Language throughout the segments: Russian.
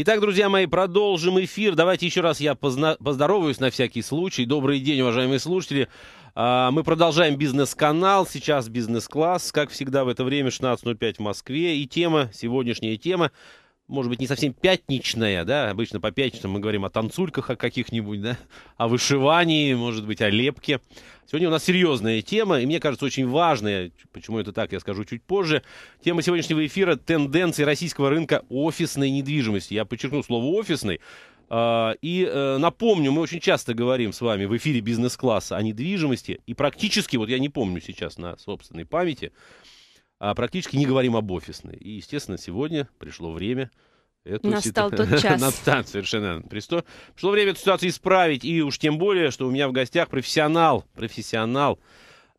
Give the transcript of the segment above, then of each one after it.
Итак, друзья мои, продолжим эфир. Давайте еще раз я позна- поздороваюсь на всякий случай. Добрый день, уважаемые слушатели. А, мы продолжаем бизнес-канал. Сейчас бизнес-класс. Как всегда в это время 16.05 в Москве. И тема, сегодняшняя тема может быть, не совсем пятничная, да, обычно по пятницам мы говорим о танцульках о каких-нибудь, да, о вышивании, может быть, о лепке. Сегодня у нас серьезная тема, и мне кажется, очень важная, почему это так, я скажу чуть позже. Тема сегодняшнего эфира – тенденции российского рынка офисной недвижимости. Я подчеркну слово «офисный», а, и э, напомню, мы очень часто говорим с вами в эфире бизнес-класса о недвижимости, и практически, вот я не помню сейчас на собственной памяти, а практически не говорим об офисной. И, естественно, сегодня пришло время Эту Настал ситу... тот час. Настал совершенно. Пришло, пришло время эту ситуацию исправить. И уж тем более, что у меня в гостях профессионал. Профессионал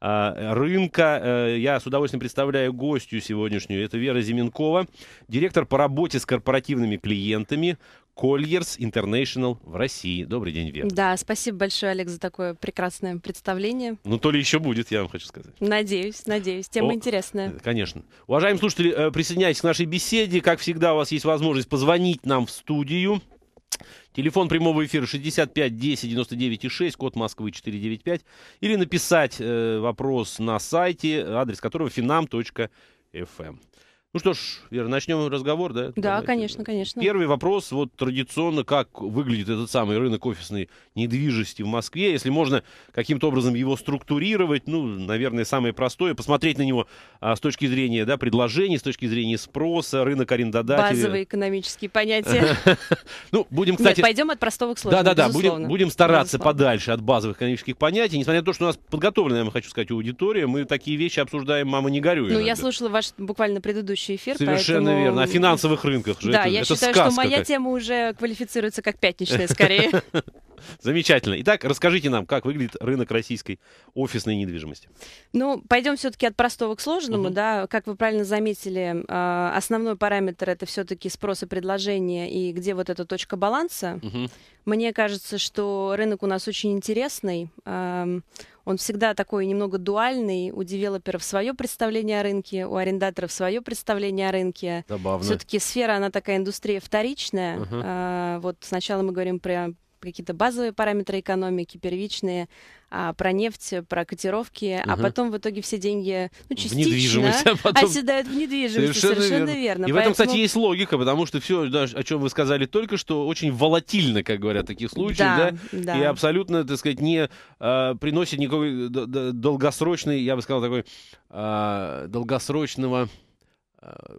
Э, рынка. Э, я с удовольствием представляю гостью сегодняшнюю. Это Вера Зименкова, директор по работе с корпоративными клиентами Colliers International в России. Добрый день, Вера. Да, спасибо большое, Олег, за такое прекрасное представление. Ну, то ли еще будет, я вам хочу сказать. Надеюсь, надеюсь. Тема О, интересная. Э, конечно. Уважаемые слушатели, присоединяйтесь к нашей беседе. Как всегда, у вас есть возможность позвонить нам в студию. Телефон прямого эфира 65 10 99 и 6, код Москвы 495. Или написать э, вопрос на сайте, адрес которого finam.fm. Ну что ж, Вера, начнем разговор, да? Да, Давайте. конечно, конечно. Первый вопрос, вот традиционно, как выглядит этот самый рынок офисной недвижимости в Москве, если можно каким-то образом его структурировать, ну, наверное, самое простое, посмотреть на него а, с точки зрения, да, предложений, с точки зрения спроса, рынок арендодателя. Базовые экономические понятия. Ну, будем, кстати... Нет, пойдем от простого к сложному, Да-да-да, будем, будем стараться подальше от базовых экономических понятий, несмотря на то, что у нас подготовленная, я хочу сказать, аудитория, мы такие вещи обсуждаем, мама, не горюй. Ну, я слушала ваш буквально предыдущий предыдущий эфир. Совершенно поэтому... верно. О финансовых рынках же. Да, это, я это считаю, что моя какая. тема уже квалифицируется как пятничная скорее. Замечательно. Итак, расскажите нам, как выглядит рынок российской офисной недвижимости. Ну, пойдем все-таки от простого к сложному, угу. да. Как вы правильно заметили, э, основной параметр это все-таки спрос и предложение и где вот эта точка баланса. Угу. Мне кажется, что рынок у нас очень интересный. Э, он всегда такой немного дуальный. У девелоперов свое представление о рынке, у арендаторов свое представление о рынке. Все-таки сфера, она такая индустрия вторичная. Uh-huh. Вот сначала мы говорим про какие-то базовые параметры экономики, первичные, а, про нефть, про котировки, угу. а потом в итоге все деньги ну, частично в а потом... оседают в недвижимости. Совершенно, совершенно верно. верно. И Поэтому... в этом, кстати, есть логика, потому что все, даже, о чем вы сказали только что, очень волатильно, как говорят, таких случаев да, да? да. и абсолютно, так сказать, не а, приносит никакой долгосрочной, я бы сказал, такой а, долгосрочного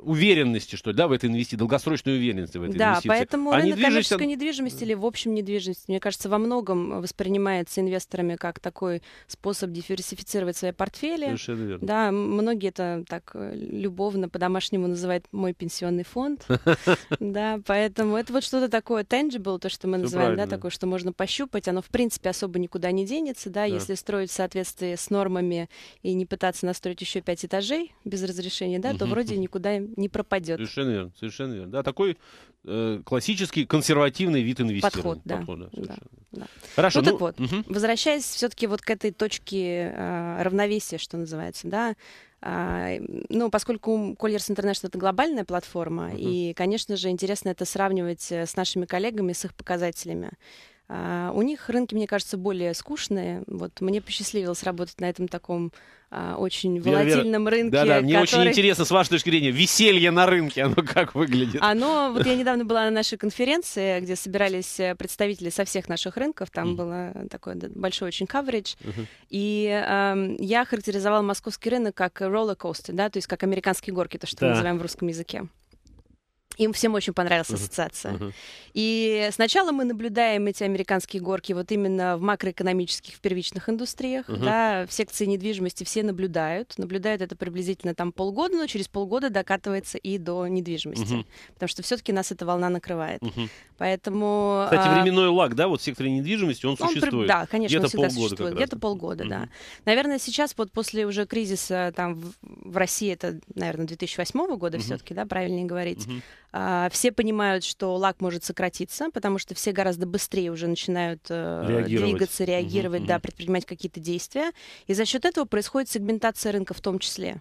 уверенности, что ли, да, в этой инвестиции, долгосрочной уверенности в этой да, инвестиции. Да, поэтому а рынок недвижимости... коммерческой недвижимости или в общем недвижимости, мне кажется, во многом воспринимается инвесторами как такой способ диверсифицировать свои портфели. Совершенно верно. Да, многие это так э, любовно по-домашнему называют мой пенсионный фонд. Да, поэтому это вот что-то такое tangible, то, что мы называем, да, такое, что можно пощупать, оно, в принципе, особо никуда не денется, да, если строить в соответствии с нормами и не пытаться настроить еще пять этажей без разрешения, да, то вроде никуда никуда не пропадет. Совершенно верно, совершенно верно. Да, такой э, классический консервативный вид инвестирования. Подход, да. Подход, да, да, да. Хорошо. Ну, ну так вот, угу. возвращаясь все-таки вот к этой точке э, равновесия, что называется, да, а, ну, поскольку Colliers International — это глобальная платформа, uh-huh. и, конечно же, интересно это сравнивать э, с нашими коллегами, с их показателями. А, у них рынки, мне кажется, более скучные. Вот мне посчастливилось работать на этом таком а, очень Вера, волатильном Вера, рынке. Да, да, мне который... очень интересно, с вашей точки зрения, веселье на рынке, оно как выглядит? Оно, вот я недавно была на нашей конференции, где собирались э, представители со всех наших рынков, там mm. было такой большой очень coverage, uh-huh. и э, я характеризовала московский рынок как roller костер да, то есть как американские горки, то, что да. мы называем в русском языке. Им всем очень понравилась ассоциация. И сначала мы наблюдаем эти американские горки вот именно в макроэкономических, в первичных индустриях, да, в секции недвижимости все наблюдают. Наблюдают это приблизительно там полгода, но через полгода докатывается и до недвижимости. Потому что все-таки нас эта волна накрывает. Поэтому... Кстати, а, временной лаг, да, вот в секторе недвижимости, он, он существует. Да, конечно, он всегда существует. Где-то полгода, да. Наверное, сейчас вот после уже кризиса там в, России, это, наверное, 2008 года все-таки, да, правильнее говорить, uh-huh а, все понимают, что лак может сократиться, потому что все гораздо быстрее уже начинают э, реагировать. двигаться, реагировать, угу, да, угу. предпринимать какие-то действия. И за счет этого происходит сегментация рынка в том числе.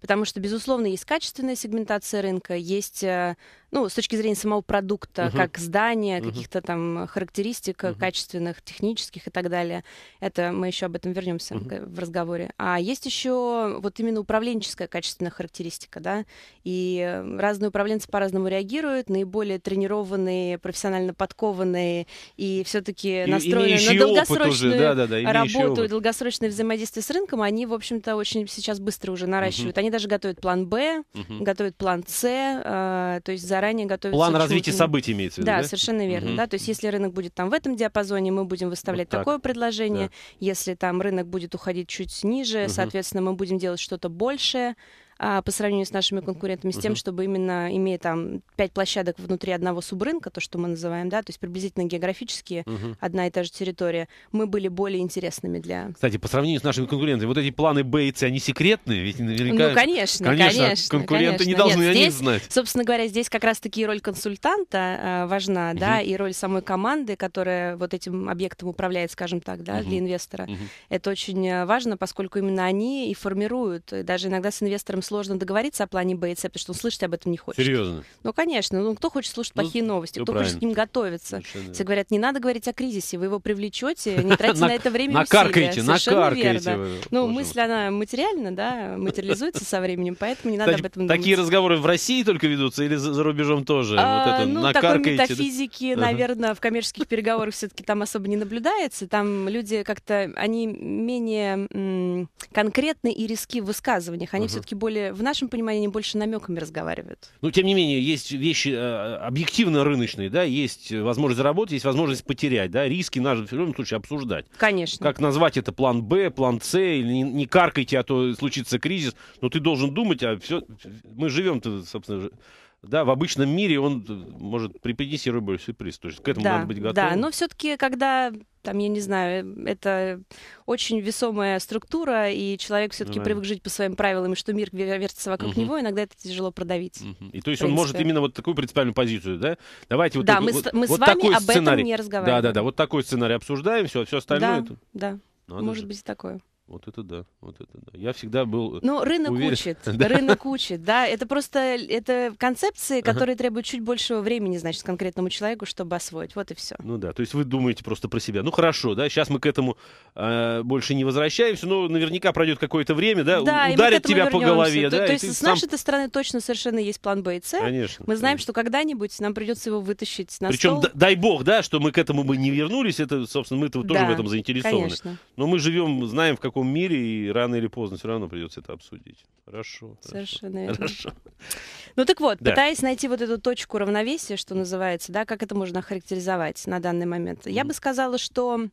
Потому что, безусловно, есть качественная сегментация рынка, есть э, ну, с точки зрения самого продукта, uh-huh. как здания, uh-huh. каких-то там характеристик uh-huh. качественных, технических и так далее. Это мы еще об этом вернемся uh-huh. в разговоре. А есть еще вот именно управленческая качественная характеристика, да, и э, разные управленцы по-разному реагируют, наиболее тренированные, профессионально подкованные и все-таки настроенные на долгосрочную уже, да, да, да, работу и долгосрочное взаимодействие с рынком, они, в общем-то, очень сейчас быстро уже наращивают. Uh-huh. Они даже готовят план Б, uh-huh. готовят план С, э, то есть за заранее готовиться. План развития событий имеется в виду, да? Да, совершенно верно. Угу. Да, то есть если рынок будет там в этом диапазоне, мы будем выставлять вот такое предложение. Да. Если там рынок будет уходить чуть ниже, угу. соответственно, мы будем делать что-то большее а, по сравнению с нашими конкурентами, с uh-huh. тем, чтобы именно, имея там пять площадок внутри одного субрынка, то, что мы называем, да, то есть приблизительно географически uh-huh. одна и та же территория, мы были более интересными для... Кстати, по сравнению с нашими конкурентами, вот эти планы Б и С, они секретные? Ведь наверняка... Ну, конечно, конечно. конечно конкуренты конечно. не должны Нет, здесь, о них знать. Собственно говоря, здесь как раз-таки роль консультанта а, важна, uh-huh. да, и роль самой команды, которая вот этим объектом управляет, скажем так, да, uh-huh. для инвестора. Uh-huh. Это очень важно, поскольку именно они и формируют, даже иногда с инвестором сложно договориться о плане Б и С, потому что он слышать об этом не хочет. Серьезно? Ну, конечно. Ну, кто хочет слушать ну, плохие новости? Ну, кто правильно. хочет с ним готовиться? Совершенно Все говорят, не надо говорить о кризисе, вы его привлечете, не тратите на это время Накаркаете, накаркаете. Ну, мысль, она материальна, да, материализуется со временем, поэтому не надо об этом думать. Такие разговоры в России только ведутся или за рубежом тоже? А, ну, такой метафизики, наверное, в коммерческих переговорах все-таки там особо не наблюдается. Там люди как-то, они менее конкретны и риски в высказываниях. Они все-таки более деле, в нашем понимании, они больше намеками разговаривают. Ну, тем не менее, есть вещи э, объективно рыночные, да, есть возможность заработать, есть возможность потерять, да, риски надо в любом случае обсуждать. Конечно. Как назвать это план Б, план С, или не, не каркайте, а то случится кризис, но ты должен думать, а все, мы живем-то, собственно, да, в обычном мире он э, может преподнести любой сюрприз. То есть к этому да, надо быть готовым. Да, но все-таки, когда там, я не знаю, э, это очень весомая структура, и человек все-таки ну да. привык жить по своим правилам, и что мир вертится вокруг угу. него, иногда это тяжело продавить. Угу. И то есть он может именно вот такую принципиальную позицию, да? Давайте вот Да, мы, вот, мы вот с вами такой об сценарий. этом не разговариваем. Да, да, да, вот такой сценарий обсуждаем, все, все остальное. Да, это... да. Надо ну, может ну же. быть такое. Вот это да, вот это да. Я всегда был. Э, ну, рынок уверен. учит, да. рынок учит, да. Это просто это концепции, которые ага. требуют чуть большего времени, значит, конкретному человеку, чтобы освоить. Вот и все. Ну да, то есть вы думаете просто про себя. Ну хорошо, да. Сейчас мы к этому э, больше не возвращаемся, но наверняка пройдет какое-то время, да, да ударит тебя вернемся. по голове, то, да. То, есть с нашей сам... стороны точно совершенно есть план Б и С. Конечно. Мы знаем, конечно. что когда-нибудь нам придется его вытащить на Причем, стол. дай бог, да, что мы к этому бы не вернулись. Это, собственно, мы -то да, тоже в этом заинтересованы. Конечно. Но мы живем, знаем, в каком таком мире, и рано или поздно все равно придется это обсудить. Хорошо. Совершенно хорошо. верно. Хорошо. Ну так вот, да. пытаясь найти вот эту точку равновесия, что называется, да, как это можно охарактеризовать на данный момент, mm я бы сказала, что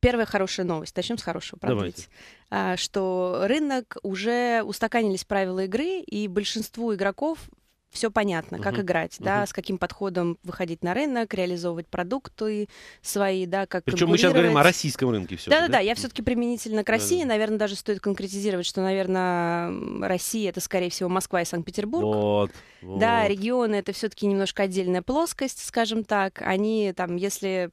первая хорошая новость, начнем с хорошего, правда ведь, а, что рынок уже устаканились правила игры, и большинству игроков все понятно, как uh-huh. играть, да, uh-huh. с каким подходом выходить на рынок, реализовывать продукты свои, да, как Причем мы сейчас говорим о российском рынке все. Да, да, да, я все-таки применительно к России, да да наверное, даже стоит конкретизировать, что, наверное, Россия это, скорее всего, Москва и Санкт-Петербург. Вот, вот. Да, регионы это все-таки немножко отдельная плоскость, скажем так. Они там, если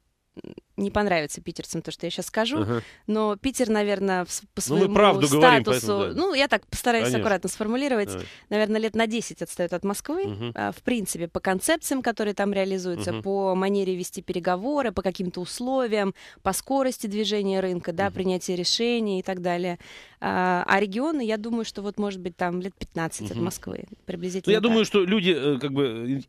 не понравится питерцам то, что я сейчас скажу, ага. но Питер, наверное, по ну, своему ну, статусу, говорим, поэтому, да. ну, я так постараюсь Конечно. аккуратно сформулировать, Давай. наверное, лет на 10 отстает от Москвы, угу. а, в принципе, по концепциям, которые там реализуются, угу. по манере вести переговоры, по каким-то условиям, по скорости движения рынка, да, угу. принятия решений и так далее. А, а регионы, я думаю, что вот, может быть, там лет 15 угу. от Москвы приблизительно. Ну, я так. думаю, что люди, э, как бы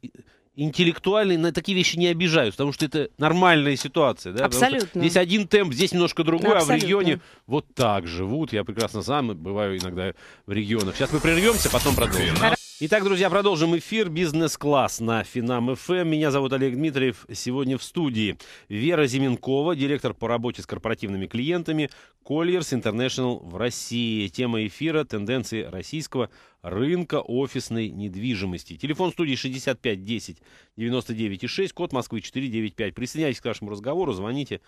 Интеллектуальные на такие вещи не обижаются, потому что это нормальная ситуация. Да? Абсолютно. Здесь один темп, здесь немножко другой, Абсолютно. а в регионе вот так живут. Я прекрасно сам бываю иногда в регионах. Сейчас мы прервемся, потом продолжим. Итак, друзья, продолжим эфир «Бизнес-класс» на Финам ФМ. Эм. Меня зовут Олег Дмитриев. Сегодня в студии Вера Зименкова, директор по работе с корпоративными клиентами Colliers International в России. Тема эфира «Тенденции российского рынка офисной недвижимости». Телефон студии 65 10 99 и 6, код Москвы 495. Присоединяйтесь к нашему разговору, звоните,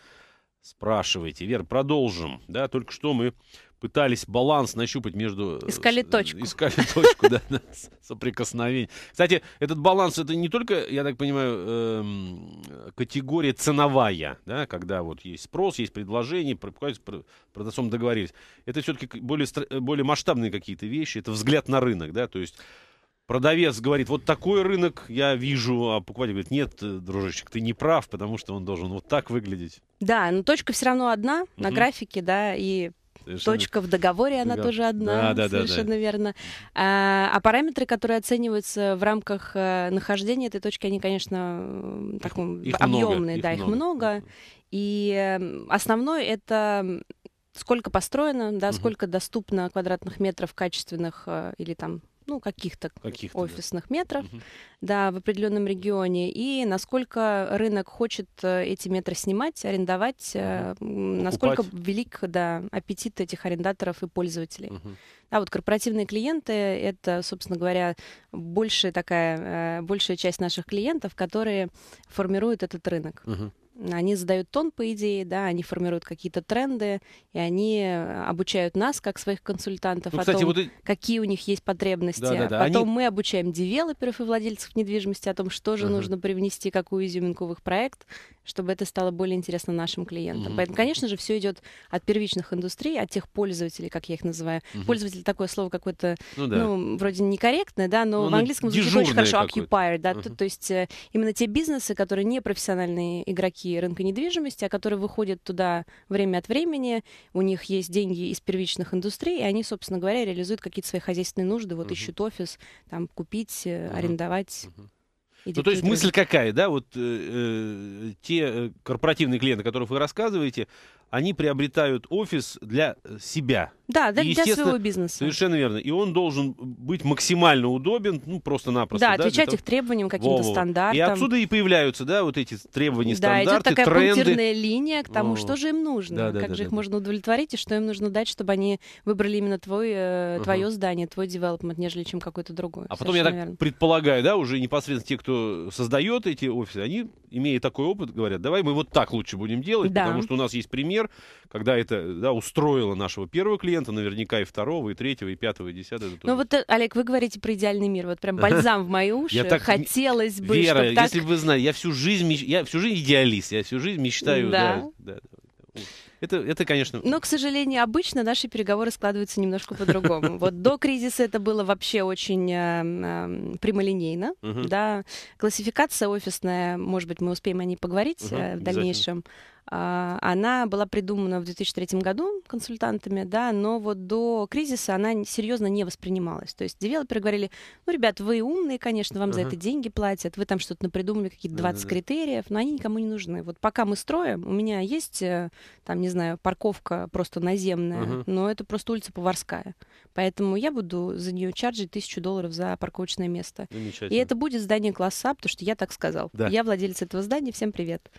спрашивайте. Вер, продолжим. Да, только что мы пытались баланс нащупать между... Э, искали э, точку. Искали точку, да, соприкосновение Кстати, этот баланс, это не только, я так понимаю, эм, категория ценовая, да, когда вот есть спрос, есть предложение, продавцом договорились. Это все-таки более, более масштабные какие-то вещи, это взгляд на рынок, да, то есть продавец говорит, вот такой рынок я вижу, а покупатель говорит, нет, э, дружочек, ты не прав, потому что он должен вот так выглядеть. Да, но точка все равно одна угу. на графике, да, и Точка в договоре, она Договор. тоже одна, да, да, совершенно да, да. верно. А, а параметры, которые оцениваются в рамках э, нахождения этой точки, они, конечно, их, их объемные, много, да, их много. много. И эм, основной это сколько построено, да, угу. сколько доступно квадратных метров качественных э, или там ну, каких-то каких офисных да. метров, угу. да, в определенном регионе, и насколько рынок хочет э, эти метры снимать, арендовать, угу. насколько Покупать. велик, да, аппетит этих арендаторов и пользователей. Угу. Да, вот корпоративные клиенты — это, собственно говоря, большая такая, э, большая часть наших клиентов, которые формируют этот рынок. Угу. Они задают тон, по идее, да, они формируют какие-то тренды, и они э, обучают нас, как своих консультантов, ну, кстати, о том, вот... какие у них есть потребности. Да, да, да. Потом они... мы обучаем девелоперов и владельцев недвижимости о том, что же uh-huh. нужно привнести, какую изюминку в их проект, чтобы это стало более интересно нашим клиентам. Uh-huh. Поэтому, конечно же, все идет от первичных индустрий, от тех пользователей, как я их называю. Uh-huh. Пользователь такое слово какое-то, ну, да. ну, вроде некорректное, да, но ну, в ну, английском звучит очень хорошо occupier, да, uh-huh. то, то есть э, именно те бизнесы, которые не профессиональные игроки статьи рынка недвижимости, а которые выходят туда время от времени. У них есть деньги из первичных индустрий, и они, собственно говоря, реализуют какие-то свои хозяйственные нужды. Вот угу. ищут офис, там купить, угу. арендовать. Угу. Ну, то есть мысль какая, да, вот э, э те э, корпоративные клиенты, о которых вы рассказываете, они приобретают офис для э, себя. Да, для, для своего бизнеса. Совершенно верно. И он должен быть максимально удобен, ну, просто-напросто. Да, да отвечать их требованиям, каким-то Во-во. стандартам. И отсюда и появляются, да, вот эти требования, да, стандарты, идет такая тренды. пунктирная линия к тому, О-о. что же им нужно, да, да, как да, же да, их да. можно удовлетворить, и что им нужно дать, чтобы они выбрали именно твой, э, твое uh-huh. здание, твой девелопмент, нежели чем какой то другой? А потом, я так верно. предполагаю, да, уже непосредственно те, кто создает эти офисы, они, имея такой опыт, говорят, давай мы вот так лучше будем делать, да. потому что у нас есть пример, пример, когда это да, устроило нашего первого клиента, наверняка и второго, и третьего, и пятого, и десятого. Ну вот, э, Олег, вы говорите про идеальный мир, вот прям бальзам в мои уши. Я так... Хотелось бы, Вера, если так... бы вы знали, я всю жизнь, я всю жизнь идеалист, я всю жизнь мечтаю. Да. да, да. Это, это, конечно... Но, к сожалению, обычно наши переговоры складываются немножко по-другому. Вот до кризиса это было вообще очень э, э, прямолинейно. Угу. Да. Классификация офисная, может быть, мы успеем о ней поговорить угу, э, в дальнейшем. А, она была придумана в 2003 году консультантами, да, но вот до кризиса она серьезно не воспринималась. То есть девелоперы говорили, ну, ребят, вы умные, конечно, вам uh-huh. за это деньги платят, вы там что-то придумали, какие-то 20 uh-huh. критериев, но они никому не нужны. Вот пока мы строим, у меня есть, э, там, не знаю, парковка просто наземная, uh-huh. но это просто улица Поварская. Поэтому я буду за нее чарджить тысячу долларов за парковочное место. И это будет здание класса, а, потому что я так сказал. Да. Я владелец этого здания, всем привет.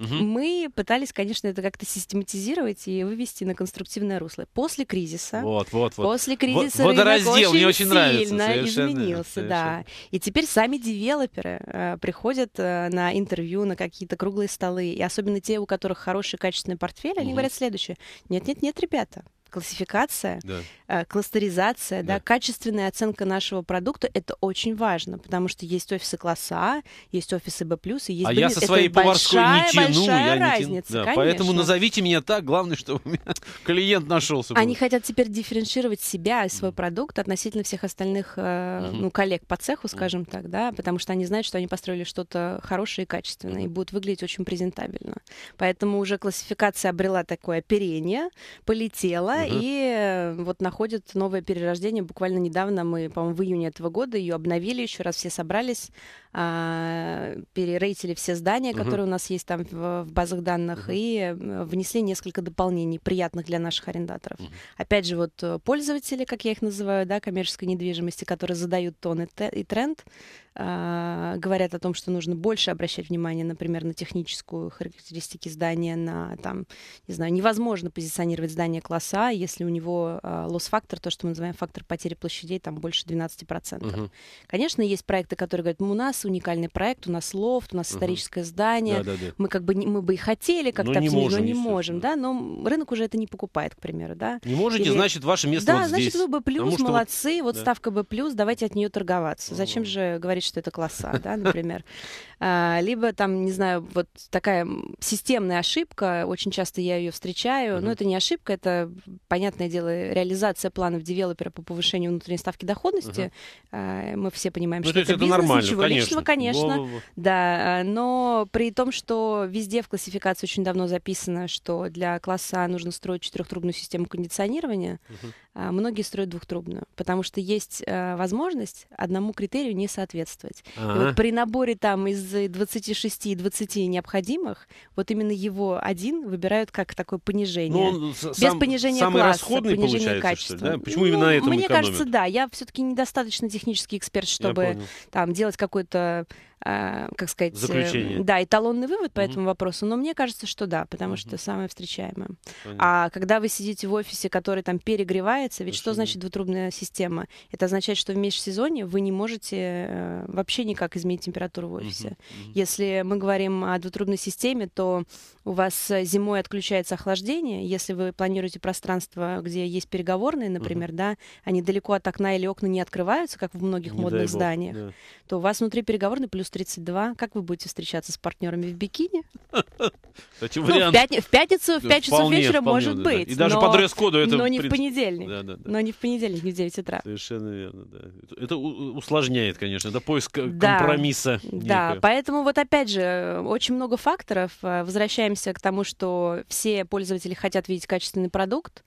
Угу. Мы пытались, конечно, это как-то систематизировать и вывести на конструктивное русло. После кризиса. Вот, вот, вот. После кризиса вот, водораздел очень мне очень нравится, сильно изменился, да. И теперь сами девелоперы э, приходят э, на интервью, на какие-то круглые столы, и особенно те, у которых хороший качественный портфель, они говорят следующее: нет, нет, нет, ребята, классификация, да. Э, кластеризация, да. Да, качественная оценка нашего продукта это очень важно, потому что есть офисы класса А, есть офисы Б+, плюс и есть А B-. я со своей это поварской большая, не тяну. Большая я разница, не тяну. Да, поэтому назовите меня так, главное, чтобы клиент нашелся. Они хотят теперь дифференцировать себя и свой продукт относительно всех остальных mm-hmm. ну, коллег по цеху, скажем так, да, потому что они знают, что они построили что-то хорошее и качественное, и будут выглядеть очень презентабельно. Поэтому уже классификация обрела такое оперение, полетела, угу. и э, вот находит новое перерождение. Буквально недавно мы, по-моему, в июне этого года ее обновили еще раз, все собрались, а, перерейтили все здания, угу. которые у нас есть там в, в базах данных, угу. и внесли несколько дополнений, приятных для наших арендаторов. Угу. Опять же, вот э, пользователи, как я их называю, да, коммерческой недвижимости, которые задают тон и, и тренд, а, говорят о том, что нужно больше обращать внимание, например, на техническую характеристики здания, на там, не знаю, невозможно позиционировать здание класса а, если у него а, лосс-фактор, то, что мы называем фактор потери площадей, там больше 12%. Угу. Конечно, есть проекты, которые говорят, у нас нас уникальный проект, у нас лофт, у нас историческое здание. Да, да, да. Мы как бы не, мы бы и хотели ну, как-то обсудить, можем, но не можем, да, но рынок уже это не покупает, к примеру, да. Не можете, Или... значит, ваше место да, вот здесь. Да, значит, вы плюс, Потому молодцы, вот, вот да. ставка B+, давайте от нее торговаться. Зачем же говорить, что это класса, да, например. А, либо там, не знаю, вот такая системная ошибка, очень часто я ее встречаю, но это не ошибка, это, понятное дело, реализация планов девелопера по повышению внутренней ставки доходности. А, мы все понимаем, ну, что это бизнес, ничего личного конечно, конечно. Во -во -во. Да, э, но при том, что везде в классификации очень давно записано, что для класса А нужно строить четырехтрубную систему кондиционирования, угу. А, многие строят двухтрубную, потому что есть а, возможность одному критерию не соответствовать. А-а-а. И вот при наборе там из 26 и 20 необходимых, вот именно его один выбирают как такое понижение. Ну, Без сам, понижения самый класса, расходный понижения качества. Что ли, да? Почему ну, именно на ну, этом Мне экономят? кажется, да. Я все-таки недостаточно технический эксперт, чтобы там делать какой-то а, как сказать, э, Заключение. Э, да, эталонный вывод по mm этому вопросу, но мне кажется, что да, потому mm что самое встречаемое. Понятно. А когда вы сидите в офисе, который там перегревается, ведь Совершенно. что значит двутрубная система? Это означает, что в межсезонье вы не можете э, вообще никак изменить температуру в офисе. mm Если мы говорим о двутрубной системе, то у вас э, зимой отключается охлаждение, если вы планируете пространство, где есть переговорные, например, угу. да, они далеко от окна или окна не открываются, как в многих не модных бог, зданиях, да. то у вас внутри переговорный плюс 32. Как вы будете встречаться с партнерами в бикини? Ну, в, пятницу, в 5 часов вечера может быть. И даже по дресс-коду это... Но не в, понедельник. но не в понедельник, не в 9 утра. Совершенно верно, да. Это усложняет, конечно, это поиск э, компромисса. Да, поэтому вот опять же, э, очень много факторов. Возвращаемся возвращаемся к тому, что все пользователи хотят видеть качественный продукт,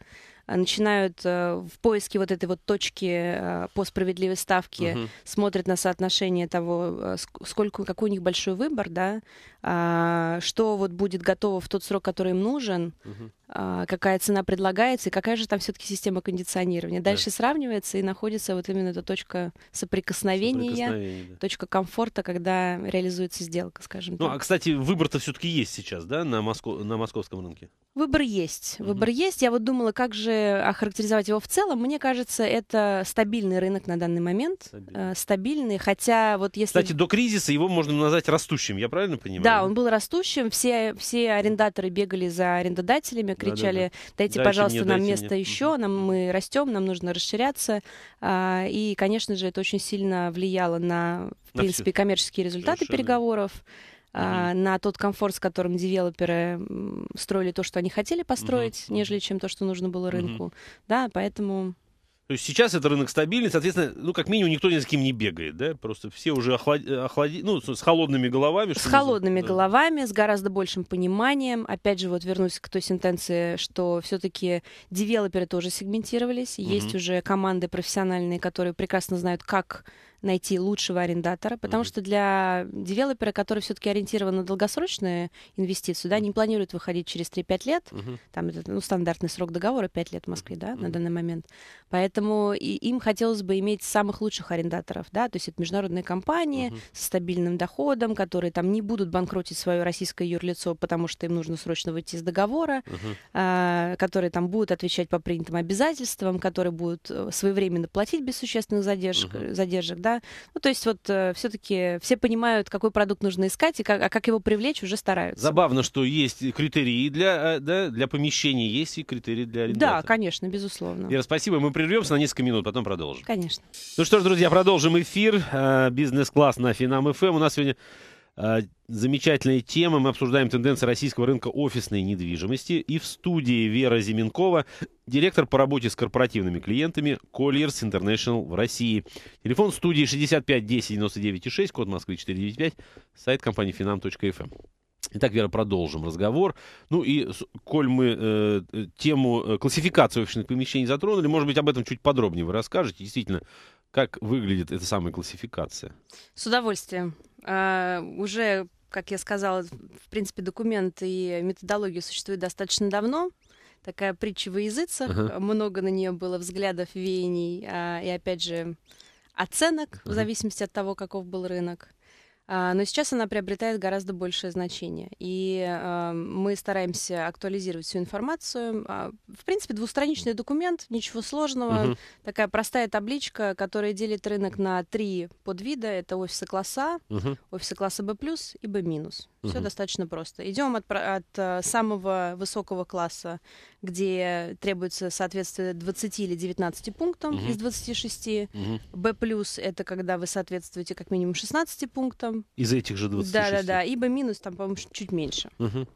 а, начинают э, в поиске вот этой вот точки э, по справедливой ставке, uh-huh. смотрят на соотношение того, э, сколько, какой у них большой выбор, да, а, что вот будет готово в тот срок, который им нужен, uh-huh. А, какая цена предлагается и какая же там все-таки система кондиционирования. Дальше да. сравнивается и находится вот именно эта точка соприкосновения, да. точка комфорта, когда реализуется сделка, скажем ну, так. Ну, а, кстати, выбор-то все-таки есть сейчас, да, на, Моско... на московском рынке? Выбор есть. Угу. Выбор есть. Я вот думала, как же охарактеризовать его в целом. Мне кажется, это стабильный рынок на данный момент. Стабильный. Э, стабильный хотя вот если... Кстати, до кризиса его можно назвать растущим, я правильно понимаю? Да, он был растущим. Все, все арендаторы бегали за арендодателями, кричали, дайте, дайте пожалуйста, мне, нам дайте место мне. еще, нам, мы растем, нам нужно расширяться. А, и, конечно же, это очень сильно влияло на, в на принципе, все. коммерческие результаты Совершенно. переговоров. Uh-huh. на тот комфорт, с которым девелоперы строили то, что они хотели построить, uh-huh. нежели чем то, что нужно было рынку. Uh-huh. Да, поэтому то есть сейчас этот рынок стабильный, соответственно, ну, как минимум, никто ни с кем не бегает, да? Просто все уже охлади, охлади, ну, с холодными головами. С холодными называют, головами, с гораздо большим пониманием. Опять же, вот вернусь к той сентенции, что все-таки девелоперы тоже сегментировались. Угу. Есть уже команды профессиональные, которые прекрасно знают, как найти лучшего арендатора, потому mm-hmm. что для девелопера, который все-таки ориентирован на долгосрочные инвестиции, да, не планирует выходить через 3-5 лет, mm-hmm. там это ну, стандартный срок договора 5 лет в Москве, да, mm-hmm. на данный момент. Поэтому и им хотелось бы иметь самых лучших арендаторов, да, то есть это международные компании mm-hmm. со стабильным доходом, которые там не будут банкротить свое российское юрлицо, потому что им нужно срочно выйти из договора, mm-hmm. а, которые там будут отвечать по принятым обязательствам, которые будут э, своевременно платить без существенных задержек, mm-hmm. задержек да, ну, то есть вот э, все-таки все понимают, какой продукт нужно искать, и как, а как его привлечь, уже стараются. Забавно, что есть критерии для, э, да, для помещения, есть и критерии для арендатора. Да, конечно, безусловно. Ира, спасибо. Мы прервемся на несколько минут, потом продолжим. Конечно. Ну что ж, друзья, продолжим эфир. Э, Бизнес-класс на Финам ФМ. Эм. У нас сегодня замечательные темы. Мы обсуждаем тенденции российского рынка офисной недвижимости. И в студии Вера Зименкова, директор по работе с корпоративными клиентами Colliers International в России. Телефон студии 65 10 99 6, код Москвы 495, сайт компании finam.fm. Эм. Итак, Вера, продолжим разговор. Ну и, коль мы э, э тему э, классификации офисных помещений затронули, может быть, об этом чуть подробнее вы расскажете. Действительно, как выглядит эта самая классификация? С удовольствием. А, уже как я сказала, в принципе, документ и методология существуют достаточно давно. Такая притча во языцах. Uh-huh. Много на нее было взглядов, веяний а, и, опять же, оценок uh-huh. в зависимости от того, каков был рынок. А, но сейчас она приобретает гораздо большее значение. И а, мы стараемся актуализировать всю информацию. А, в принципе, двустраничный документ, ничего сложного. Угу. Такая простая табличка, которая делит рынок на три подвида. Это офисы класса, угу. офисы класса B+, и B-. Все угу. достаточно просто. Идем от, от э, самого высокого класса, где требуется соответствие 20 или 19 пунктам угу. из 26. Угу. B плюс это когда вы соответствуете как минимум 16 пунктам. Из этих же 26. Да, да, да. И Б минус там, по-моему, чуть меньше. Угу.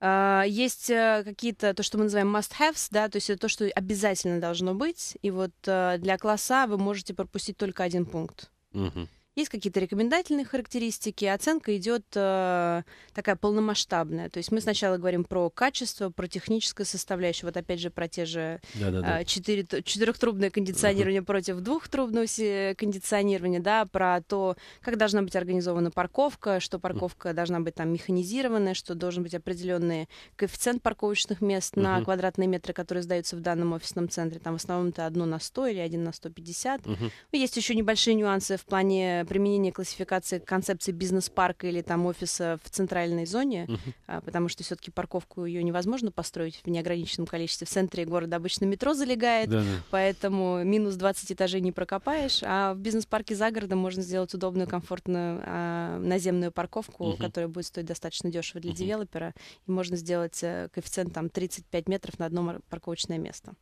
Uh, есть э, какие-то, то, что мы называем must-haves, да, то есть это то, что обязательно должно быть, и вот uh, для класса вы можете пропустить только один пункт. Угу. Есть какие-то рекомендательные характеристики, оценка идет э, такая полномасштабная. То есть мы сначала говорим про качество, про техническую составляющую. Вот опять же про те же э, четыре, четырехтрубное кондиционирование uh-huh. против двухтрубного э, кондиционирования, да, про то, как должна быть организована парковка, что парковка uh-huh. должна быть там механизированная, что должен быть определенный коэффициент парковочных мест uh-huh. на квадратные метры, которые сдаются в данном офисном центре. Там в основном это одно на сто или один на 150. Uh-huh. Ну, есть еще небольшие нюансы в плане применение классификации концепции бизнес-парка или там офиса в центральной зоне, uh-huh. потому что все-таки парковку ее невозможно построить в неограниченном количестве. В центре города обычно метро залегает, да, да. поэтому минус 20 этажей не прокопаешь, а в бизнес-парке за городом можно сделать удобную, комфортную а, наземную парковку, uh-huh. которая будет стоить достаточно дешево для uh-huh. девелопера, и можно сделать э, коэффициент там 35 метров на одно парковочное место,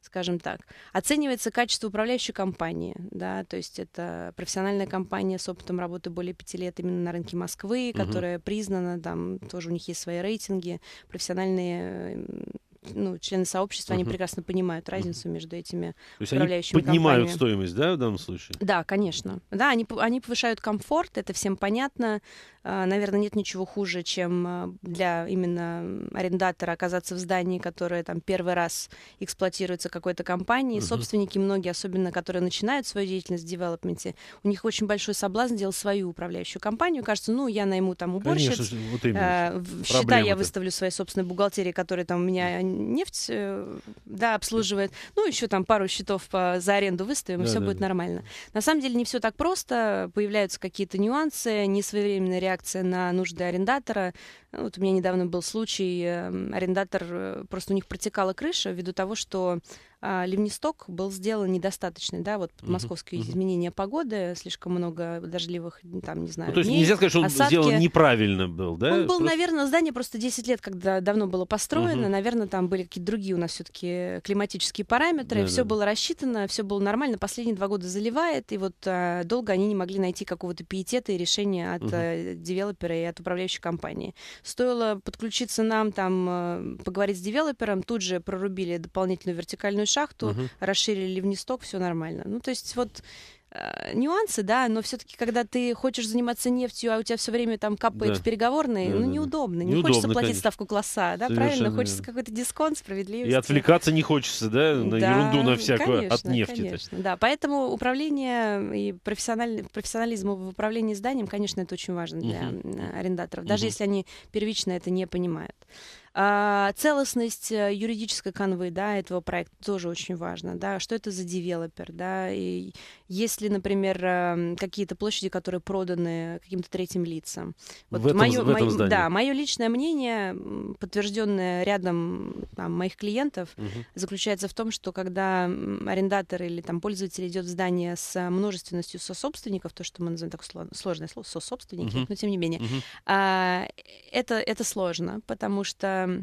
скажем так. Оценивается качество управляющей компании, да, то есть это профессиональная компания, компания с опытом работы более пяти лет именно на рынке Москвы, которая угу. признана, там тоже у них есть свои рейтинги, профессиональные эм, ну, члены сообщества, uh они прекрасно понимают разницу uh между этими То есть управляющими они поднимают компаниями. стоимость, да, в данном случае? Да, конечно. Да, они, они повышают комфорт, это всем понятно. А, наверное, нет ничего хуже, чем а, для именно арендатора оказаться в здании, которое там первый раз эксплуатируется какой-то компанией. Угу. Собственники многие, особенно которые начинают свою деятельность в девелопменте, у них очень большой соблазн сделать свою управляющую компанию. Кажется, ну, я найму там уборщиц, Конечно, вот э, а, считай, я выставлю своей собственной бухгалтерии, которая там у меня нефть э, да, обслуживает. Ну, еще там пару счетов по, за аренду выставим, да, и все да, будет да. нормально. На самом деле не все так просто, появляются какие-то нюансы, несвоевременные реакции реакция на нужды арендатора, вот у меня недавно был случай, эм, арендатор, э, просто у них протекала крыша ввиду того, что а, ливнисток был сделан недостаточный, да, вот московские uh-huh, изменения погоды, слишком много дождливых, там, не ну, знаю, ну, То есть дней, нельзя сказать, что он осадки. сделан неправильно был, да? Он был, просто... наверное, здание просто 10 лет, когда давно было построено, uh-huh. наверное, там были какие-то другие у нас все таки климатические параметры, да, все да. было рассчитано, все было нормально, последние два года заливает, и вот а, долго они не могли найти какого-то пиетета и решения от uh-huh. девелопера и от управляющей компании. Стоило подключиться нам, там, э, поговорить с девелопером, тут же прорубили дополнительную вертикальную шахту, угу. расширили ливнисток, все нормально. Ну, то есть вот Э, нюансы, да, но все-таки, когда ты хочешь заниматься нефтью, а у тебя все время там капает да. в переговорные, да, ну да. неудобно. Не хочется платить конечно. ставку класса, да, Совершенно правильно? Хочется какой-то дисконт, справедливости. И отвлекаться не хочется, да, на да, ерунду, на всякую конечно, от нефти. Конечно, да. Поэтому управление и профессиональ... профессионализм в управлении зданием, конечно, это очень важно для угу. арендаторов, даже угу. если они первично это не понимают. А, целостность э, юридической канвы да, этого проекта тоже очень важно, Да, что это за девелопер? Да, и если, например, эм, какие-то площади, которые проданы каким-то третьим лицам. Вот в этом, моё, в этом моё, Да, мое личное мнение, подтвержденное рядом там, моих клиентов, угу. заключается в том, что когда арендатор или там пользователь идет в здание с множественностью сособственников, то, что мы называем такое сложное слово, сособственники, угу. но тем не менее, угу. а, э, это, это сложно, потому что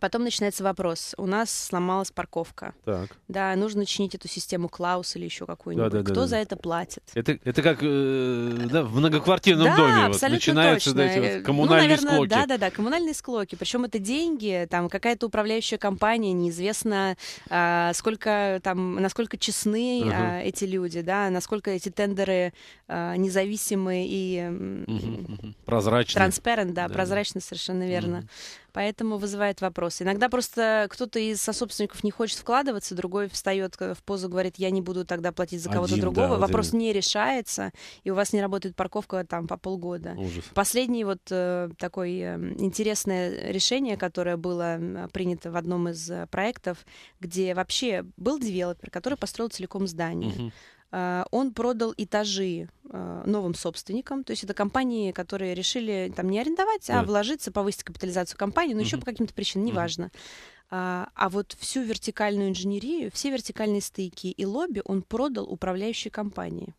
Потом начинается вопрос. У нас сломалась парковка. Так. Да, нужно чинить эту систему Клаус или еще какую-нибудь. Да, да, Кто да, за это платит? Это, это как э, да, в многоквартирном да, доме. Абсолютно вот, начинаются точно. эти вот э, ну, коммунальные ну, наверное, склоки. Да, да, да, коммунальные склоки. Причем это деньги, там какая-то управляющая компания, неизвестно, э, сколько там, насколько честны угу. э, эти люди, да, насколько эти тендеры э, а, независимые и э, угу, угу. прозрачные. Транспарент, да, да, прозрачно, совершенно верно. Угу поэтому вызывает вопрос. Иногда просто кто-то из сособственников не хочет вкладываться, другой встает э, в позу, говорит, я не буду тогда платить за кого-то другого. Да, вопрос один. не решается, и у вас не работает парковка э, там по полгода. Ужас. Последний вот э, такой э, интересное решение, которое было принято в одном из проектов, где вообще был девелопер, который построил целиком здание. Угу. Э, он продал этажи э, новым собственникам. То есть это компании, которые решили там не арендовать, а да. вложиться, повысить капитализацию компании, но угу. еще по каким-то причинам, неважно. Угу. А, а вот всю вертикальную инженерию, все вертикальные стыки и лобби он продал управляющей компании.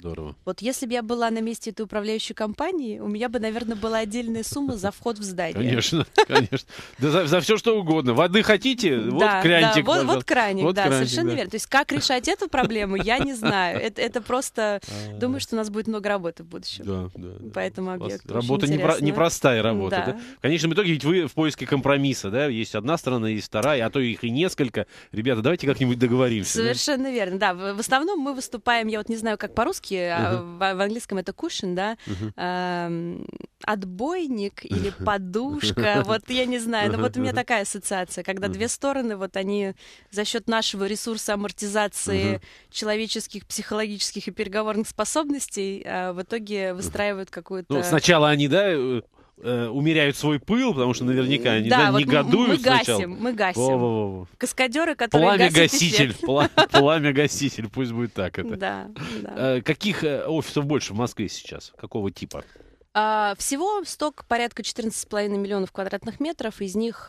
Здорово. Вот если бы я была на месте этой управляющей компании, у меня бы, наверное, была отдельная сумма за вход в здание. Конечно, конечно. Да за, за все что угодно. Воды хотите? Вот да, крантик. Да, вот, вот краник, вот да, краник, совершенно да. верно. То есть как решать эту проблему, я не знаю. Это, это просто... А. Думаю, что у нас будет много работы в будущем. Да, да. По этому объекту. Работа непро- непростая работа. Да. Да? В конечном итоге ведь вы в поиске компромисса, да? Есть одна сторона, есть вторая, а то их и несколько. Ребята, давайте как-нибудь договоримся. Совершенно да? верно, да. В основном мы выступаем, я вот не знаю, как по-русски, по uh-huh. а в английском это кушин, да, uh-huh. э, отбойник или подушка, вот я не знаю, но вот у меня такая ассоциация, когда две стороны, вот они за счет нашего ресурса амортизации человеческих, психологических и переговорных способностей э, в итоге выстраивают какую-то... Ну, сначала они, да, э, Э, умеряют свой пыл, потому что наверняка они да, да, вот негодуют мы гасим, сначала. мы гасим. Во -во -во. Каскадеры, которые Пламя-гаситель, пламя-гаситель, пусть будет так это. Да, да. Э, каких э, офисов больше в Москве сейчас? Какого типа? А, всего сток порядка 14,5 миллионов квадратных метров, из них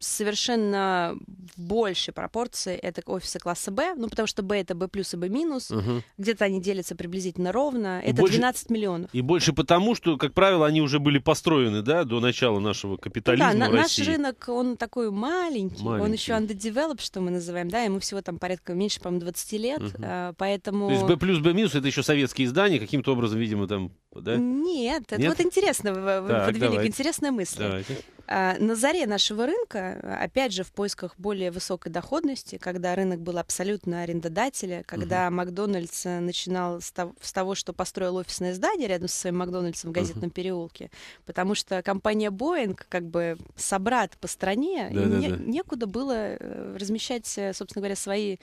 совершенно в большей пропорции это офисы класса Б, ну потому что Б это Б плюс и Б минус, угу. где-то они делятся приблизительно ровно, это больше, 12 миллионов. И больше потому, что, как правило, они уже были построены, да, до начала нашего капитализма да, в на, России. наш рынок, он такой маленький, маленький. он еще underdeveloped, что мы называем, да, ему всего там порядка меньше, по-моему, 20 лет, угу. поэтому... То есть Б плюс Б минус это еще советские издания, каким-то образом, видимо, там Типа, да? Нет, Нет? это вот интересно, вы так, подвели давайте. к интересной мысли. Давайте. А, на заре нашего рынка, опять же, в поисках более высокой доходности, когда рынок был абсолютно арендодателя, когда угу. Макдональдс э, начинал с того, что построил офисное здание рядом со своим Макдональдсом в газетном угу. переулке, потому что компания Боинг, как бы собрат по стране, да, и да, не, да. некуда было э, размещать, э, собственно говоря, свои,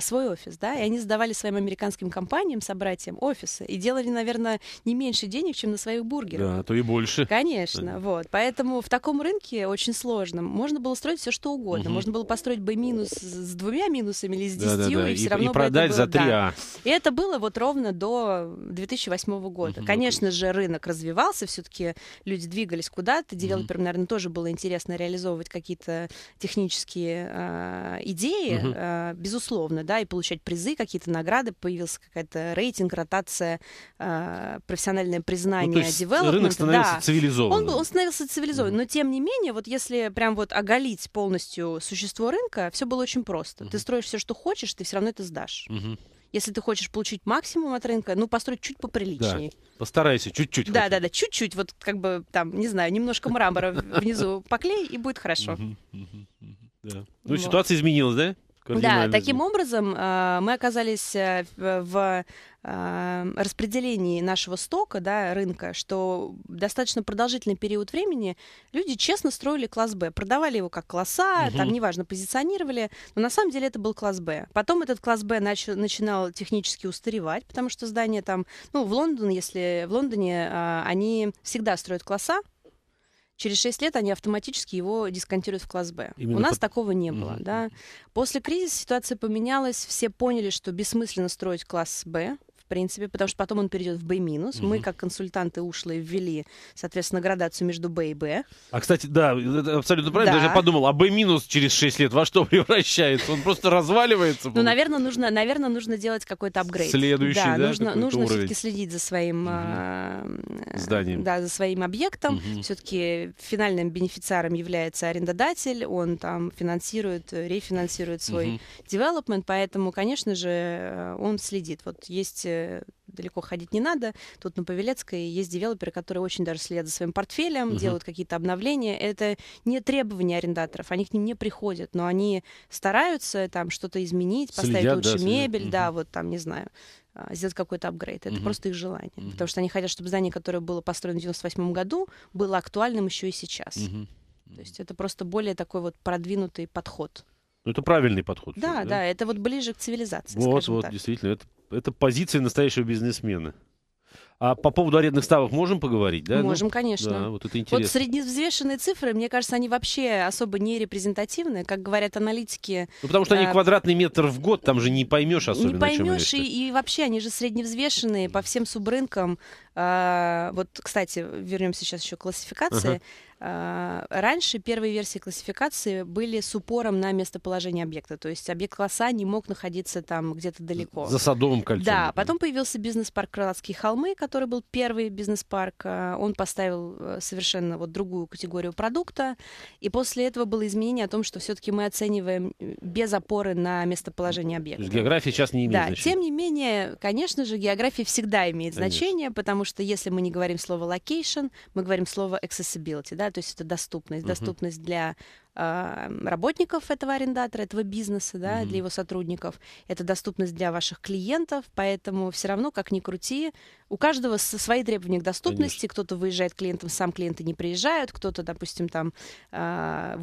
свой офис, да, и они сдавали своим американским компаниям, собратьям офисы, и делали, наверное, не меньше меньше денег, чем на своих бургерах. Да, а то и больше. Конечно, да. вот. Поэтому в таком рынке очень сложно. Можно было строить все что угодно. Угу. Можно было построить бы минус с двумя минусами или с десятью, да, да, да. и все равно и продать за три. Да. А. И это было вот ровно до 2008 года. Угу. Конечно же, рынок развивался, все-таки люди двигались куда-то. Девелоперам, угу. наверное, тоже было интересно реализовывать какие-то технические э, идеи, угу. э, безусловно, да, и получать призы, какие-то награды, появился какая-то рейтинг, ротация э, профессиональных национальное признание ну, девелопмента. Рынок становился да, цивилизованным. Он, он становился цивилизованным. Mm-hmm. Но тем не менее, вот если прям вот оголить полностью существо рынка, все было очень просто. Mm-hmm. Ты строишь все, что хочешь, ты все равно это сдашь. Mm-hmm если ты хочешь получить максимум от рынка, ну, построй чуть поприличнее. Да. Постарайся, чуть-чуть. Да, хоть. да, да, чуть-чуть, вот как бы там, не знаю, немножко мрамора внизу поклей, и будет хорошо. Ну, ситуация изменилась, да? Да, таким образом а, мы оказались э, в Эм, распределении нашего стока, да, рынка, что достаточно продолжительный период времени люди честно строили класс Б, продавали его как класса, угу. там неважно позиционировали, но на самом деле это был класс Б. Потом этот класс Б нач начинал технически устаревать, потому что здание там, ну в Лондон, если в Лондоне а, они всегда строят класса, через 6 лет они автоматически его дисконтируют в класс Б. Именно У нас под... такого не было. Mm-hmm. Да. После кризиса ситуация поменялась, все поняли, что бессмысленно строить класс Б, принципе, потому что потом он перейдет в B-. Угу. Мы, как консультанты ушлые, ввели, соответственно, градацию между B и B. А, кстати, да, это абсолютно правильно. Да. Даже я подумал, а B- через 6 лет во что превращается? Он просто разваливается. Ну, наверное, нужно, наверное, нужно делать какой-то апгрейд. Следующий, да? да нужно нужно все-таки следить за своим... Угу. Зданием. Да, за своим объектом. Угу. Все-таки финальным бенефициаром является арендодатель, он там финансирует, рефинансирует свой девелопмент, угу. поэтому, конечно же, э, он следит. Вот есть э, далеко ходить не надо. Тут на Павелецкой есть девелоперы, которые очень даже следят за своим портфелем, угу. делают какие-то обновления. Это не требования арендаторов, они к ним не приходят, но они стараются там что-то изменить, следят, поставить лучше да, мебель, следят. да, вот там, не знаю, а, сделать какой-то апгрейд. Это угу. просто их желание. Угу. Потому что они хотят, чтобы здание, которое было построено в 98 году, было актуальным еще и сейчас. Угу. То есть это просто более такой вот продвинутый подход. Ну, это правильный подход. Да, да, да, это вот ближе к цивилизации. Вот, вот, так. действительно, это это позиция настоящего бизнесмена. А по поводу арендных ставок можем поговорить, да? Ну, можем, ну, конечно. Да, вот это интересно. Вот средневзвешенные цифры, мне кажется, они вообще особо не репрезентативны, как говорят аналитики. Ну, потому что они а... квадратный метр в год, там же не поймешь особенно. Не поймешь, и, и вообще они же средневзвешенные по всем субрынкам. А, вот, кстати, вернемся сейчас еще к классификации. Ага. А, раньше первые версии классификации были с упором на местоположение объекта, то есть объект класса не мог находиться там где-то далеко. За Садовым кольцом. Да, потом появился бизнес-парк Крылатские холмы, который который был первый бизнес-парк, а, он поставил э, совершенно вот другую категорию продукта. И после этого было изменение о том, что все-таки мы оцениваем э, без опоры на местоположение объекта. география сейчас не имеет да, значения. Тем не менее, конечно же, география всегда имеет конечно. значение, потому что если мы не говорим слово location, мы говорим слово accessibility, да, то есть это доступность, uh доступность для а, работников этого арендатора, этого бизнеса, да, mm для его сотрудников. Это доступность для ваших клиентов, поэтому все равно, как ни крути, у каждого свои требования к доступности. Кто-то выезжает клиентам, сам клиенты не приезжают, кто-то, допустим, там 80% а,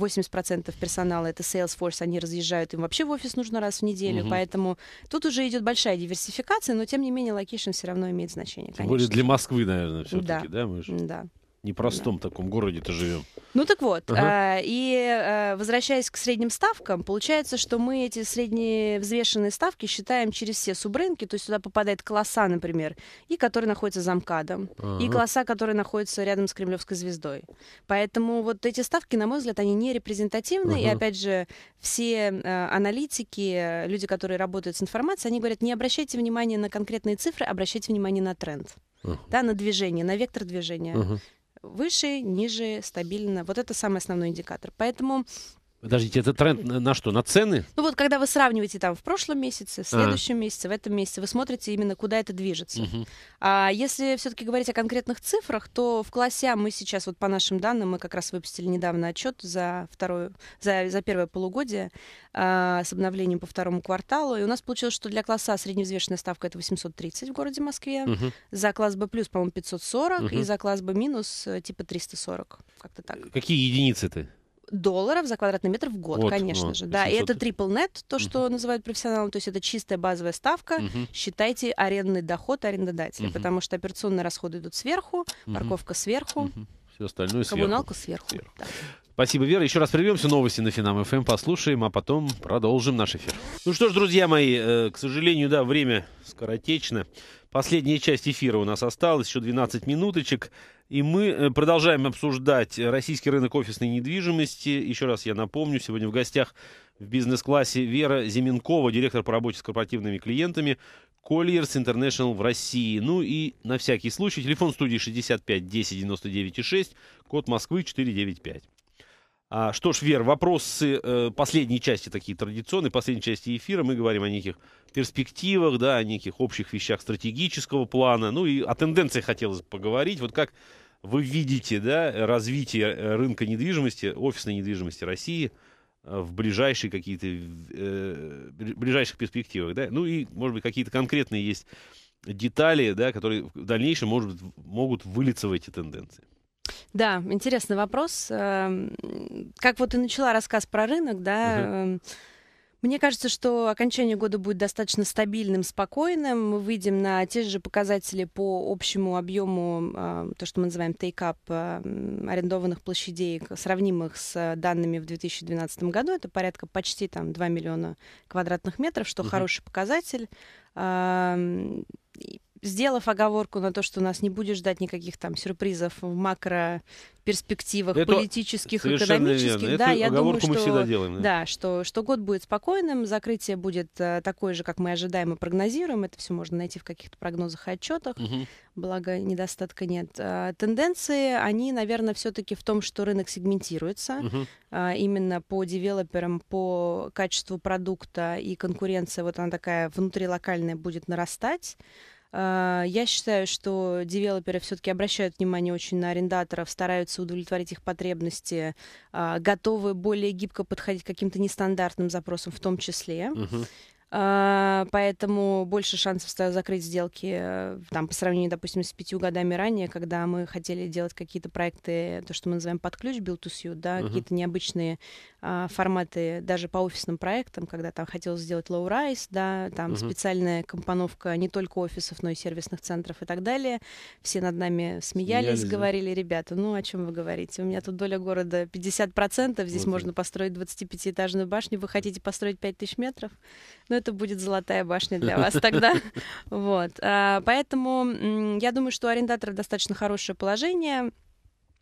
персонала это Salesforce, они разъезжают, им вообще в офис нужно раз в неделю, mm поэтому тут уже идет большая диверсификация, но тем не менее локейшн все равно имеет значение, конечно. Тем более для Москвы, наверное, все-таки, да? да? Мы же... Да непростом да. таком городе-то живем. Ну так вот, ага. э, и э, возвращаясь к средним ставкам, получается, что мы эти средние взвешенные ставки считаем через все субрынки, то есть сюда попадает Класса, например, и который находится за МКАДом, ага. и Класса, который находится рядом с Кремлевской звездой. Поэтому вот эти ставки, на мой взгляд, они не репрезентативны, ага. и опять же, все э, аналитики, люди, которые работают с информацией, они говорят, не обращайте внимания на конкретные цифры, обращайте внимание на тренд. Uh-huh. Да, на движение, на вектор движения. Uh-huh выше, ниже, стабильно. Вот это самый основной индикатор. Поэтому Подождите, это тренд на что? На цены? Ну вот, когда вы сравниваете там в прошлом месяце, в а. следующем а. месяце, в этом месяце, вы смотрите именно, куда это движется. Угу. А если все-таки говорить о конкретных цифрах, то в классе А мы сейчас, вот по нашим данным, мы как раз выпустили недавно отчет за второе, за, за первое полугодие а, с обновлением по второму кварталу, и у нас получилось, что для класса А средневзвешенная ставка это 830 в городе Москве, угу. за класс Б плюс, по-моему, 540, угу. и за класс Б минус э, типа 340, как-то так. Какие единицы-то? долларов за квадратный метр в год, вот, конечно вот, же. 800. Да, и это triple net, то, что uh-huh. называют профессионалом, то есть это чистая базовая ставка. Uh-huh. Считайте арендный доход арендодателя, uh-huh. потому что операционные расходы идут сверху, uh-huh. парковка сверху. Uh-huh. Все остальное сверху. Коммуналка сверху. сверху. Да. Спасибо, Вера. Еще раз прервемся. Новости на Финам ФМ эм, послушаем, а потом продолжим наш эфир. Ну что ж, друзья мои, э, к сожалению, да, время скоротечно. Последняя часть эфира у нас осталась, еще 12 минуточек. И мы э, продолжаем обсуждать российский рынок офисной недвижимости. Еще раз я напомню, сегодня в гостях в бизнес-классе Вера Зименкова, директор по работе с корпоративными клиентами Colliers International в России. Ну и на всякий случай, телефон студии 65 10 99 6, код Москвы 495. А, что ж, Вер, вопросы э, последней части такие традиционные, последней части эфира. Мы говорим о неких перспективах, да, о неких общих вещах стратегического плана. Ну и о тенденциях хотелось поговорить. Вот как вы видите да, развитие э, рынка недвижимости, офисной недвижимости России э, в ближайшие какие-то э, ближайших перспективах, да? Ну и, может быть, какие-то конкретные есть детали, да, которые в дальнейшем может, могут вылиться в эти тенденции. Да, интересный вопрос. Эм, как вот и начала рассказ про рынок, да, угу. Мне кажется, что окончание года будет достаточно стабильным, спокойным. Мы выйдем на те же показатели по общему объему, а, то, что мы называем тейкап арендованных площадей, сравнимых с данными в 2012 году. Это порядка почти там 2 миллиона квадратных метров, что угу. хороший показатель а, сделав оговорку на то, что нас не будет ждать никаких там сюрпризов в макро перспективах это политических, экономических, верно. да, Эту я думаю, что делаем, да. да, что что год будет спокойным, закрытие будет а, такое же, как мы ожидаем и прогнозируем, это все можно найти в каких-то прогнозах и отчетах, угу. благо недостатка нет. А, тенденции, они, наверное, все-таки в том, что рынок сегментируется угу. а, именно по девелоперам, по качеству продукта и конкуренция вот она такая внутрилокальная будет нарастать. А, я считаю, что девелоперы все-таки обращают внимание очень на арендаторов, стараются удовлетворить их потребности, а, готовы более гибко подходить к каким-то нестандартным запросам в том числе. Uh-huh. А, поэтому больше шансов стало закрыть сделки э, там, по сравнению, допустим, с пятью годами ранее, когда мы хотели делать какие-то проекты, то, что мы называем под ключ build to suit, да, uh-huh. какие-то необычные а, форматы даже по офисным проектам, когда там хотелось сделать low rise, да, там uh-huh. специальная компоновка не только офисов, но и сервисных центров и так далее. Все над нами смеялись, смеялись говорили, ребята, ну о чем вы говорите? У меня тут доля города 50%, здесь вот. можно построить 25-этажную башню, вы хотите построить 5000 метров? Ну, это будет золотая башня для вас тогда. Вот. А, поэтому я думаю, что у арендаторов достаточно хорошее положение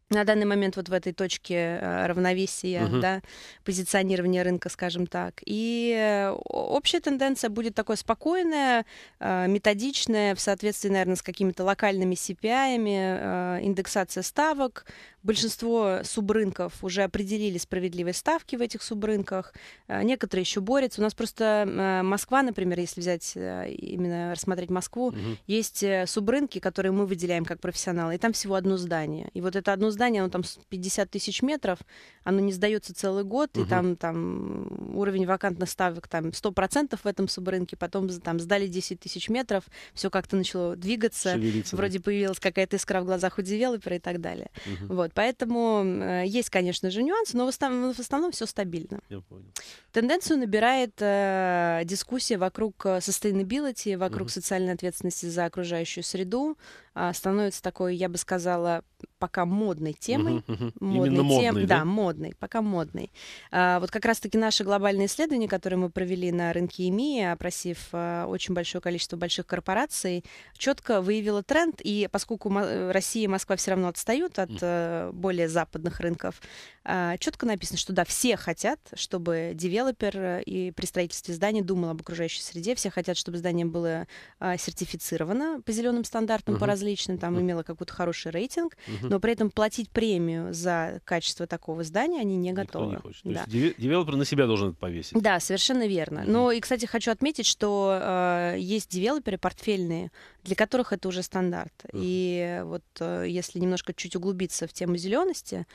на данный момент вот в этой точке э, равновесия, Uh -huh. да, позиционирования рынка, скажем так. И э, общая тенденция будет такое спокойная, э, методичная, в соответствии, наверное, с какими-то локальными CPI, индексация ставок. Большинство субрынков уже определили справедливые ставки в этих субрынках. Некоторые еще борются. У нас просто Москва, например, если взять именно рассмотреть Москву, Uh -huh. есть субрынки, которые мы выделяем как профессионалы, и там всего одно здание. И вот это одно здание здание, оно там 50 тысяч метров, оно не сдается целый год, угу. и там, там уровень вакантных ставок там 100% в этом субрынке, потом там сдали 10 тысяч метров, все как-то начало двигаться, вроде да. появилась какая-то искра в глазах у девелопера и так далее. Угу. Вот, поэтому э, есть, конечно же, нюансы, но в основном, в основном все стабильно. Я понял. Тенденцию набирает э, дискуссия вокруг э, sustainability, вокруг угу. социальной ответственности за окружающую среду, а, становится такой, я бы сказала, пока модной темой. Угу, угу. Модной Именно тем... модной, да? да, модной, пока модной. А, вот как раз-таки наше глобальное исследование, которое мы провели на рынке ИМИ, опросив а, очень большое количество больших корпораций, четко выявило тренд. И поскольку э, Россия и Москва все равно отстают от а, более западных рынков, а, четко написано, что да, все хотят, чтобы девелопер э, и при строительстве здания думал об окружающей среде, все хотят, чтобы здание было а, сертифицировано по зеленым стандартам, угу. по различным различным, там mm. имела какой-то хороший рейтинг, mm-hmm. но при этом платить премию за качество такого здания они не готовы. Никто не хочет. Да. То есть девелопер на себя должен это повесить. Да, совершенно верно. Mm-hmm. Но и, кстати, хочу отметить, что э, есть девелоперы портфельные, для которых это уже стандарт. Mm-hmm. И вот э, если немножко чуть углубиться в тему зелености,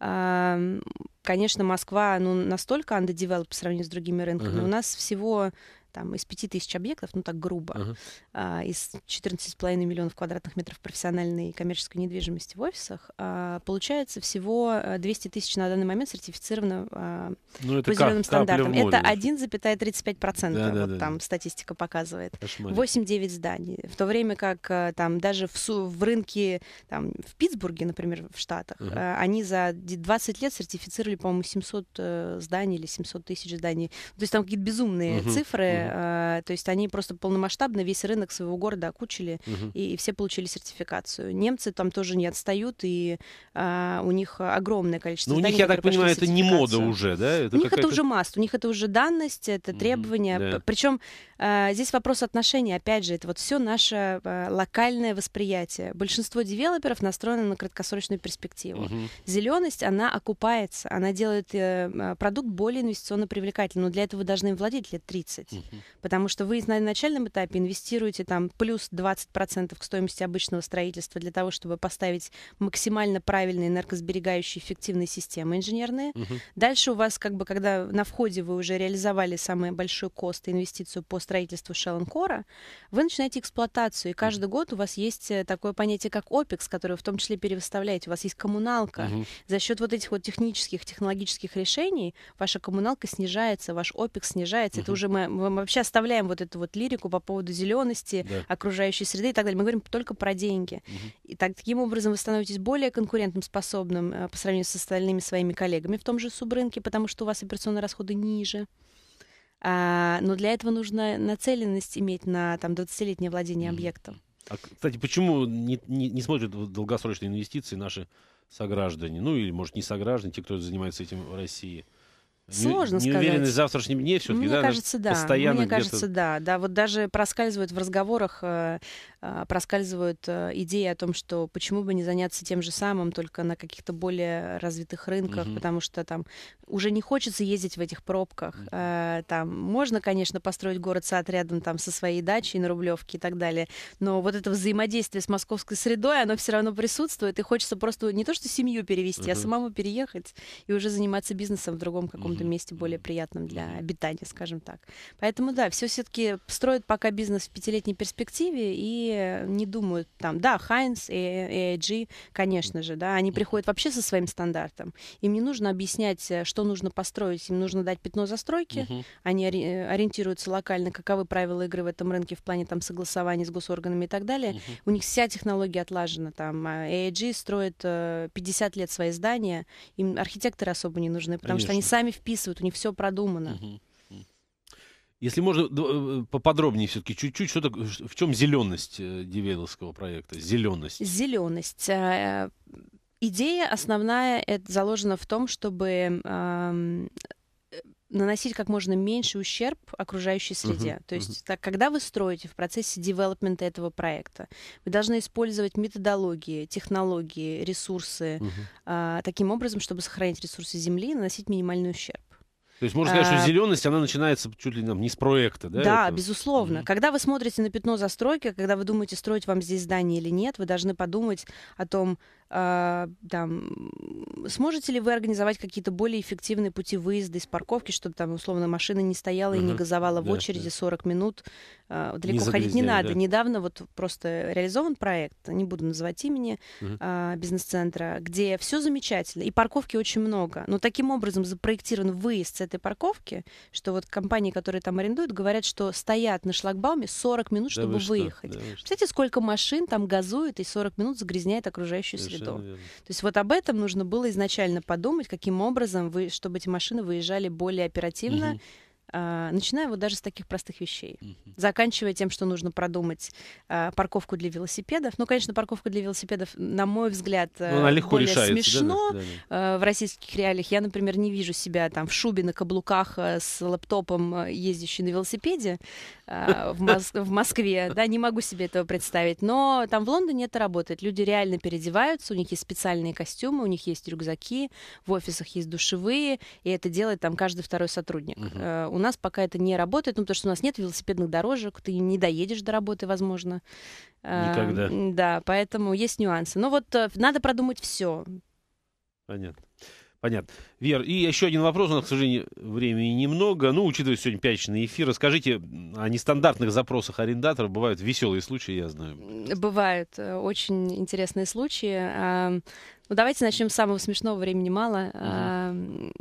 э, эм, конечно, Москва ну, настолько underdeveloped по сравнению с другими рынками. Uh-huh. У нас всего там, из тысяч объектов, ну так грубо, uh-huh. а, из 14,5 миллионов квадратных метров профессиональной и коммерческой недвижимости в офисах, а, получается всего 200 э, тысяч на данный момент сертифицировано а, ну, по зеленым стандартам. Это 1,35%, да, да, вот да, там да. статистика показывает. 8-9 зданий. В то время как э, там даже в, су- в рынке там, в Питтсбурге, например, в Штатах, uh-huh. они за 20 лет сертифицировали, по-моему, 700 зданий или 700 тысяч зданий. То есть там какие-то безумные uh-huh. цифры, mm То есть они просто полномасштабно весь рынок своего города окучили, mm-hmm. и, и все получили сертификацию. Немцы там тоже не отстают, и а, у них огромное количество. Ну, у них, я так понимаю, это не мода уже, да? Это у них это уже маст, у них это уже данность, это требования. Mm-hmm, да. Причем а, здесь вопрос отношений, опять же, это вот все наше а, локальное восприятие. Большинство девелоперов настроено на краткосрочную перспективу. Угу. Зеленость, она окупается, она делает э, продукт более инвестиционно привлекательным. Но для этого должны владеть лет 30. Потому что вы на начальном этапе инвестируете там плюс 20% к стоимости обычного строительства для того, чтобы поставить максимально правильные энергосберегающие эффективные системы инженерные. Угу. Дальше у вас, как бы, когда на входе вы уже реализовали самый большой кост инвестицию по строительству Шелленкора, вы начинаете эксплуатацию. И каждый год у вас есть э, такое понятие, как OPEX, которое в том числе переставляете. У вас есть коммуналка. Угу. За счет вот этих вот технических, технологических решений ваша коммуналка снижается, ваш OPEX снижается. Угу. Это уже мы, мы вообще оставляем вот эту вот лирику по поводу зелености, да. окружающей среды и так далее. Мы говорим только про деньги. Угу. И так, таким образом вы становитесь более конкурентным способным э, по сравнению с остальными своими коллегами в том же субрынке, потому что у вас операционные расходы ниже. А, но для этого нужно нацеленность иметь на там, 20-летнее владение угу. объектом. А, кстати, почему не, не, не смотрят долгосрочные инвестиции наши сограждане? Ну, или, может, не сограждане, те, кто занимается этим в России – Сложно не, не сказать. Неуверенность в завтрашнем дне все-таки, Мне да? кажется, да. Постоянно Мне кажется, да. Да, вот даже проскальзывают в разговорах, э, э, проскальзывают э, идеи о том, что почему бы не заняться тем же самым, только на каких-то более развитых рынках, угу. потому что там уже не хочется ездить в этих пробках. Угу. Там можно, конечно, построить город-сад рядом там со своей дачей на Рублевке и так далее, но вот это взаимодействие с московской средой, оно все равно присутствует, и хочется просто не то что семью перевести, угу. а самому переехать и уже заниматься бизнесом в другом каком-то этом месте более приятным для обитания, скажем так. Поэтому да, все все-таки строят пока бизнес в пятилетней перспективе и не думают там, да, Хайнс и AIG, конечно же, да, они приходят вообще со своим стандартом. Им не нужно объяснять, э, что нужно построить, им нужно дать пятно застройки, угу. они ориентируются локально, каковы правила игры в этом рынке в плане там согласования с госорганами и так далее. Угу. У них вся технология отлажена, там AIG строит 50 лет свои здания, им архитекторы особо не нужны, потому Конечно. что они сами в вписывают, у них все продумано. Если можно э, э, поподробнее все-таки чуть-чуть, что так, в чем зеленость э, Девеловского проекта? Зеленость. Зеленость. Идея основная это заложена в том, чтобы эм, наносить как можно меньше ущерб окружающей среде. Uh-huh, То есть, uh-huh. так, когда вы строите в процессе девелопмента этого проекта, вы должны использовать методологии, технологии, ресурсы uh-huh. а, таким образом, чтобы сохранить ресурсы Земли и наносить минимальный ущерб. То есть можно сказать, что а. зеленость, она начинается чуть ли не с проекта, да? Да, это? безусловно. Mm-hmm. Когда вы смотрите на пятно застройки, когда вы думаете, строить вам здесь здание или нет, вы должны подумать о том, а, там, сможете ли вы организовать какие-то более эффективные пути выезда из парковки, чтобы там, условно, машина не стояла mm-hmm. и не газовала в да, очереди да. 40 минут. А, далеко не ходить не надо. Да. Недавно вот просто реализован проект, не буду называть имени, mm-hmm. бизнес-центра, где все замечательно, и парковки очень много. Но таким образом запроектирован выезд с этой парковки, что вот компании, которые там арендуют, говорят, что стоят на шлагбауме 40 минут, да чтобы вы выехать. Что? Да Представляете, сколько машин там газует и 40 минут загрязняет окружающую Совершенно среду. Верно. То есть вот об этом нужно было изначально подумать, каким образом, вы, чтобы эти машины выезжали более оперативно, угу а, начиная вот даже с таких простых вещей, uh-huh. заканчивая тем, что нужно продумать а, парковку для велосипедов. Ну, конечно, парковка для велосипедов, на мой взгляд, ну, э, легко более решается, смешно да, да, да. Э, в российских реалиях. Я, например, не вижу себя там в шубе на каблуках э, с лэптопом, ездящей на велосипеде в, Моск- в Москве. Да, не могу себе этого представить. Но там в Лондоне это работает. Люди реально переодеваются, у них есть специальные костюмы, у них есть рюкзаки, в офисах есть душевые, и это делает там каждый второй сотрудник. Uh-huh нас пока это не работает, ну, потому что у нас нет велосипедных дорожек, ты не доедешь до работы, возможно. Никогда. А, да, поэтому есть нюансы. Но ну, вот э, надо продумать все. Понятно. Понятно. Вер, и еще один вопрос, у нас, к сожалению, времени немного. Ну, учитывая сегодня пятничный эфир, расскажите о нестандартных запросах арендаторов. Бывают веселые случаи, я знаю. Бывают э, очень интересные случаи. Ну, давайте начнем с самого смешного, времени мало. Uh-huh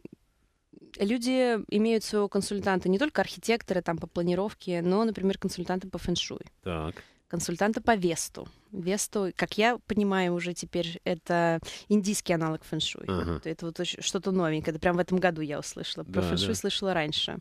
люди имеют своего консультанта не только архитекторы там по планировке, но, например, консультанты по фэншуй, так. консультанты по весту, Весту, как я понимаю уже теперь, это индийский аналог фэншуй. Ага. Это вот что-то новенькое. Это прям в этом году я услышала. Про да, фэншуй да. слышала раньше.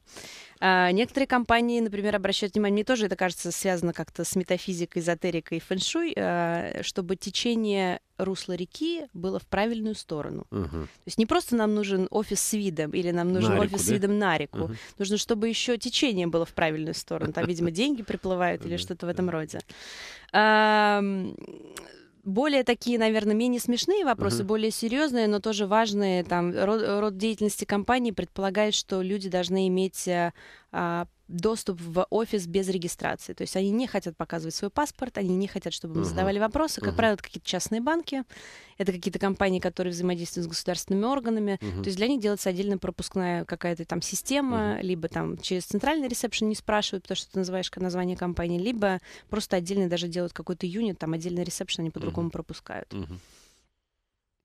А, некоторые компании, например, обращают внимание, мне тоже это кажется связано как-то с метафизикой, эзотерикой и фэншуй, а, чтобы течение русла реки было в правильную сторону. Угу. То есть не просто нам нужен офис с видом или нам нужен реку, офис да? с видом на реку. Угу. Нужно, чтобы еще течение было в правильную сторону. Там, видимо, деньги приплывают или что-то в этом роде более такие, наверное, менее смешные вопросы, uh-huh. более серьезные, но тоже важные. Там род, род деятельности компании предполагает, что люди должны иметь а, доступ в офис без регистрации. То есть они не хотят показывать свой паспорт, они не хотят, чтобы мы задавали uh-huh. вопросы. Как uh-huh. правило, это какие-то частные банки, это какие-то компании, которые взаимодействуют с государственными органами. Uh-huh. То есть для них делается отдельно пропускная какая-то там система, uh-huh. либо там через центральный ресепшн не спрашивают, потому что ты называешь название компании, либо просто отдельно даже делают какой-то юнит, там отдельный ресепшн они по-другому uh-huh. пропускают. Uh-huh.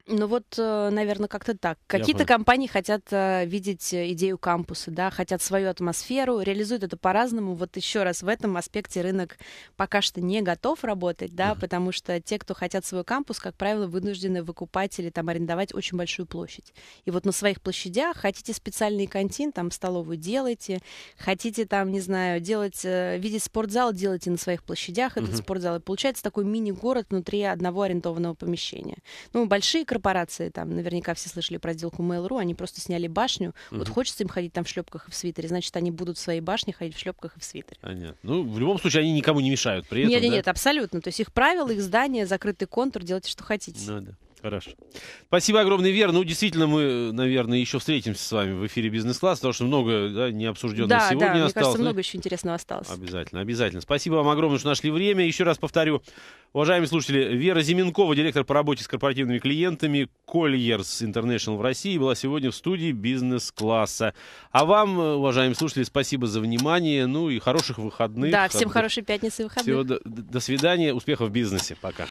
Ну вот, э, наверное, как-то так. Какие-то компании хотят э, видеть э, идею кампуса, да, хотят свою атмосферу, реализуют это по-разному. Вот еще раз, в этом аспекте рынок пока что не готов работать, да, uh-huh. потому что те, кто хотят свой кампус, как правило, вынуждены выкупать или там арендовать очень большую площадь. И вот на своих площадях хотите специальный контин, там столовую делайте, хотите там, не знаю, делать, видеть спортзал, делайте на своих площадях uh-huh. этот спортзал. И получается такой мини-город внутри одного арендованного помещения. Ну, большие корпорации, там наверняка все слышали про сделку Mail.ru, они просто сняли башню. Угу. Вот хочется им ходить там в шлепках и в свитере, значит, они будут в своей башне ходить в шлепках и в свитере. Понятно. Ну, в любом случае, они никому не мешают при этом. Нет, нет, да? нет, абсолютно. То есть их правила, их здание, закрытый контур, делайте, что хотите. Ну, да. Хорошо. Спасибо огромное, Вер. Ну, действительно, мы, наверное, еще встретимся с вами в эфире «Бизнес-класс», потому что много да, необсужденного да, сегодня да, осталось. Да, мне кажется, ну, много еще интересного осталось. Обязательно, обязательно. Спасибо вам огромное, что нашли время. Еще раз повторю, уважаемые слушатели, Вера Зименкова, директор по работе с корпоративными клиентами Colliers International в России, была сегодня в студии «Бизнес-класса». А вам, уважаемые слушатели, спасибо за внимание, ну и хороших выходных. Да, всем хорошей пятницы и выходных. Всего до, до свидания, успехов в бизнесе, пока.